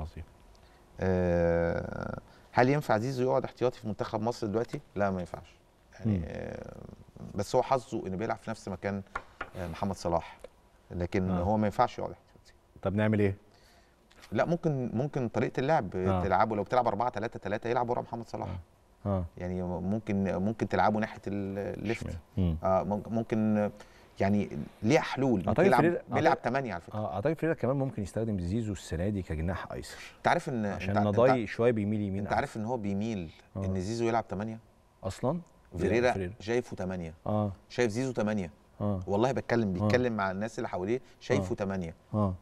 عظيم آه، هل ينفع زيزو يقعد احتياطي في منتخب مصر دلوقتي؟ لا ما ينفعش يعني آه، بس هو حظه انه بيلعب في نفس مكان آه، محمد صلاح لكن آه. هو ما ينفعش يقعد احتياطي طب نعمل ايه؟ لا ممكن ممكن طريقه اللعب آه. تلعبه لو بتلعب 4 3 3 يلعب ورا محمد صلاح آه. آه. يعني ممكن ممكن تلعبه ناحيه الليفت آه ممكن يعني ليها حلول بيلعب بيلعب 8 على فكره اه اعتقد فريرا كمان ممكن يستخدم زيزو السنه دي كجناح ايسر انت عارف ان عشان نضاي شويه بيميل يمين انت عارف ان هو بيميل آه. ان زيزو يلعب 8 اصلا فيريرا شايفه 8 اه شايف زيزو 8 آه. والله بتكلم آه. بيتكلم آه. مع الناس اللي حواليه شايفه آه. 8 آه.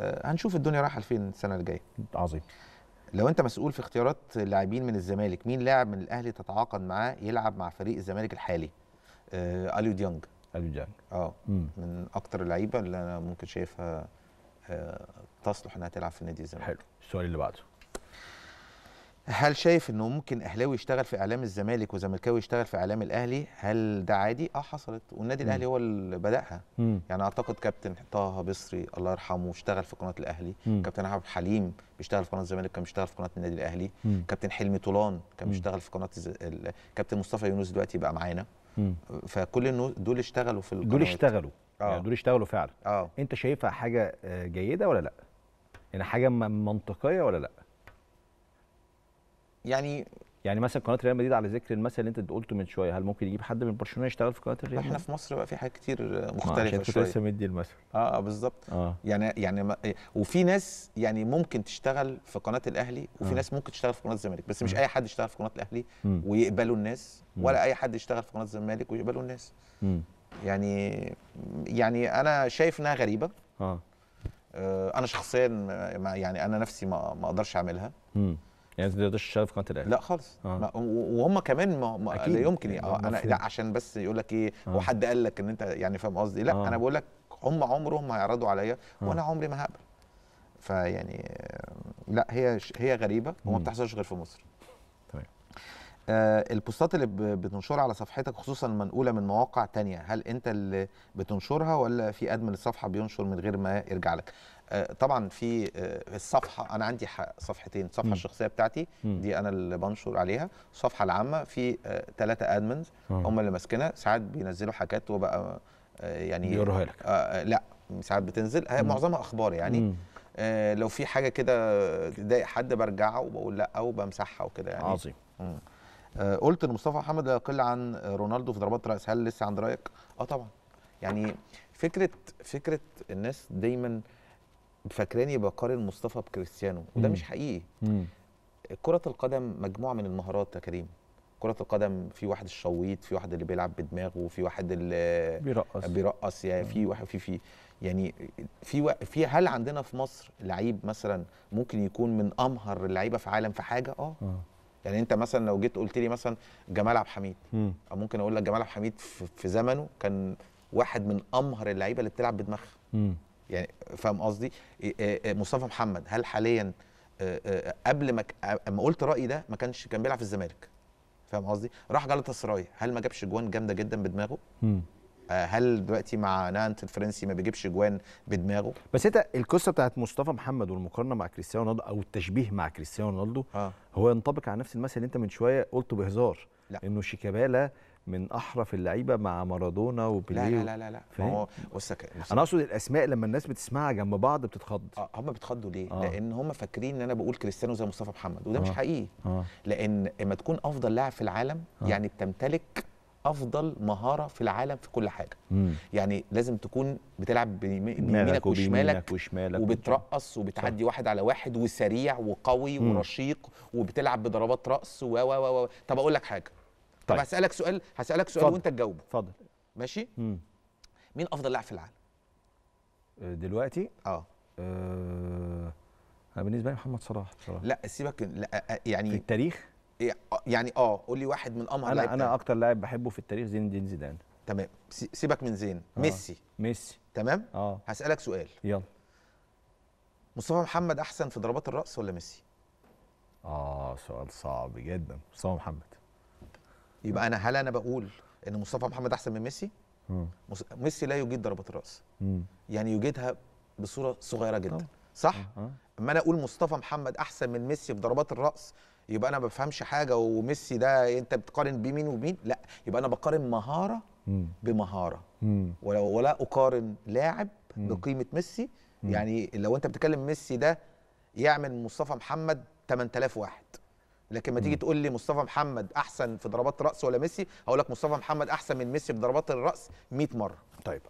آه هنشوف الدنيا رايحه لفين السنه الجايه عظيم لو انت مسؤول في اختيارات لاعبين من الزمالك مين لاعب من الاهلي تتعاقد معاه يلعب مع فريق الزمالك الحالي آه اليو ديانج قلب اه من اكتر اللعيبه اللي انا ممكن شايفها آه، تصلح انها تلعب في نادي الزمالك حلو السؤال اللي بعده هل شايف انه ممكن اهلاوي يشتغل في اعلام الزمالك وزملكاوي يشتغل في اعلام الاهلي هل ده عادي اه حصلت والنادي مم. الاهلي هو اللي بداها مم. يعني اعتقد كابتن طه بصري الله يرحمه اشتغل في قناه الاهلي مم. كابتن عبد الحليم بيشتغل في قناه الزمالك كان بيشتغل في قناه النادي الاهلي مم. كابتن حلمي طولان كان بيشتغل في قناه ز... ال... كابتن مصطفى يونس دلوقتي بقى معانا فكل دول اشتغلوا في القناه دول اشتغلوا آه. يعني دول اشتغلوا فعلا آه. انت شايفها حاجه آه، جيده ولا لا يعني حاجه منطقيه ولا لا يعني يعني مثلا قناه ريال مدريد على ذكر المثل اللي انت قلته من شويه هل ممكن يجيب حد من برشلونه يشتغل في قناه الريال احنا في مصر بقى في حاجات كتير مختلفه عشان كنت لسه مدي المثل اه, آه بالظبط آه. يعني يعني ما إيه، وفي ناس يعني ممكن تشتغل في قناه الاهلي وفي آه. ناس ممكن تشتغل في قناه الزمالك بس مش م. آه. اي حد يشتغل في قناه الاهلي م. ويقبلوا الناس ولا اي حد يشتغل في قناه الزمالك ويقبلوا الناس م. يعني يعني انا شايف انها غريبه آه. آه، انا شخصيا يعني انا نفسي ما, ما اقدرش اعملها م. يعني ما تقدرش تشتغل في قناه الاهلي لا خالص آه. وهم كمان ما, ما لا يمكن يعني آه انا لا عشان بس يقول لك ايه آه. وحد قال لك ان انت يعني فاهم قصدي لا آه. انا بقول لك هم عمرهم ما هيعرضوا عليا آه. وانا عمري ما هقبل فيعني آه، لا هي هي غريبه وما بتحصلش غير في مصر آه، البوستات اللي بتنشرها على صفحتك خصوصا منقوله من مواقع تانية هل انت اللي بتنشرها ولا في ادمن الصفحه بينشر من غير ما يرجع لك آه، طبعا في آه، الصفحه انا عندي صفحتين الصفحه الشخصيه بتاعتي دي انا اللي بنشر عليها الصفحه العامه في ثلاثه ادمنز هم اللي ماسكينها ساعات بينزلوا حاجات وبقى يعني بيقروها لك لا ساعات بتنزل هي معظمها اخبار يعني مم. لو في حاجه كده تضايق حد برجعها وبقول لا وبمسحها وكده يعني عظيم مم. آه، قلت ان مصطفى محمد لا يقل عن رونالدو في ضربات راس هل لسه عند رايك اه طبعا يعني فكره فكره الناس دايما فاكراني بقارن مصطفى بكريستيانو وده مش حقيقي كره القدم مجموعه من المهارات يا كريم كرة القدم في واحد الشويط في واحد اللي بيلعب بدماغه في واحد اللي بيرقص بيرقص يعني في واحد في في يعني في في هل عندنا في مصر لعيب مثلا ممكن يكون من امهر اللعيبه في عالم في حاجه اه, آه. يعني انت مثلا لو جيت قلت لي مثلا جمال عبد الحميد او ممكن اقول لك جمال عبد الحميد في زمنه كان واحد من امهر اللعيبه اللي بتلعب بدماغها يعني فاهم قصدي إيه، إيه، إيه، مصطفى محمد هل حاليا آه، آه، قبل ما اما قلت رايي ده ما كانش كان بيلعب في الزمالك فاهم قصدي راح جلطه سراي هل ما جابش جوان جامده جدا بدماغه آه، هل دلوقتي مع نانت الفرنسي ما بيجيبش جوان بدماغه بس انت القصه بتاعت مصطفى محمد والمقارنه مع كريستيانو رونالدو او التشبيه مع كريستيانو رونالدو آه. هو ينطبق على نفس المثل اللي انت من شويه قلته بهزار لا. انه شيكابالا من احرف اللعيبه مع مارادونا وبيليه لا لا لا لا ما هو بص انا اقصد الاسماء لما الناس بتسمعها جنب بعض بتتخض اه هم بيتخضوا ليه؟ آه. لان هم فاكرين ان انا بقول كريستيانو زي مصطفى محمد وده آه. مش حقيقي آه. لان اما تكون افضل لاعب في العالم آه. يعني بتمتلك افضل مهاره في العالم في كل حاجه مم. يعني لازم تكون بتلعب بيمينك وشمالك, وشمالك وبترقص وبتعدي صح. واحد على واحد وسريع وقوي مم. ورشيق وبتلعب بضربات راس و و و طب اقول لك حاجه طيب. طب هسالك سؤال هسالك سؤال فضل. وانت تجاوبه اتفضل ماشي مم. مين افضل لاعب في العالم آه، دلوقتي اه, آه. بالنسبه لي محمد صلاح بصراحه لا سيبك لا آه، آه، يعني في التاريخ إيه، آه، يعني اه قول لي واحد من امهر انا انا اكتر لاعب بحبه في التاريخ زين الدين زيدان تمام سيبك من زين آه. ميسي ميسي تمام اه هسالك سؤال يلا مصطفى محمد احسن في ضربات الراس ولا ميسي اه سؤال صعب جدا مصطفى محمد يبقى انا هل انا بقول ان مصطفى محمد احسن من ميسي ميسي لا يجيد ضربات الراس يعني يجيدها بصوره صغيره جدا آه. صح آه. اما انا اقول مصطفى محمد احسن من ميسي في ضربات الراس يبقى انا ما بفهمش حاجه وميسي ده انت بتقارن بيه مين ومين لا يبقى انا بقارن مهاره مم. بمهاره مم. ولا ولا اقارن لاعب مم. بقيمه ميسي يعني لو انت بتتكلم ميسي ده يعمل مصطفى محمد 8000 واحد لكن ما تيجي تقول لي مصطفى محمد احسن في ضربات راس ولا ميسي هقول لك مصطفى محمد احسن من ميسي في ضربات الراس 100 مره طيب